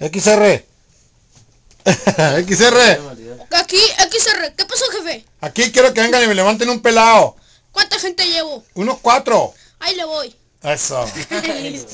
XR. XR. Aquí, XR. ¿Qué pasó, jefe? Aquí quiero que vengan y me levanten un pelado. ¿Cuánta gente llevo? Unos cuatro. Ahí le voy. Eso.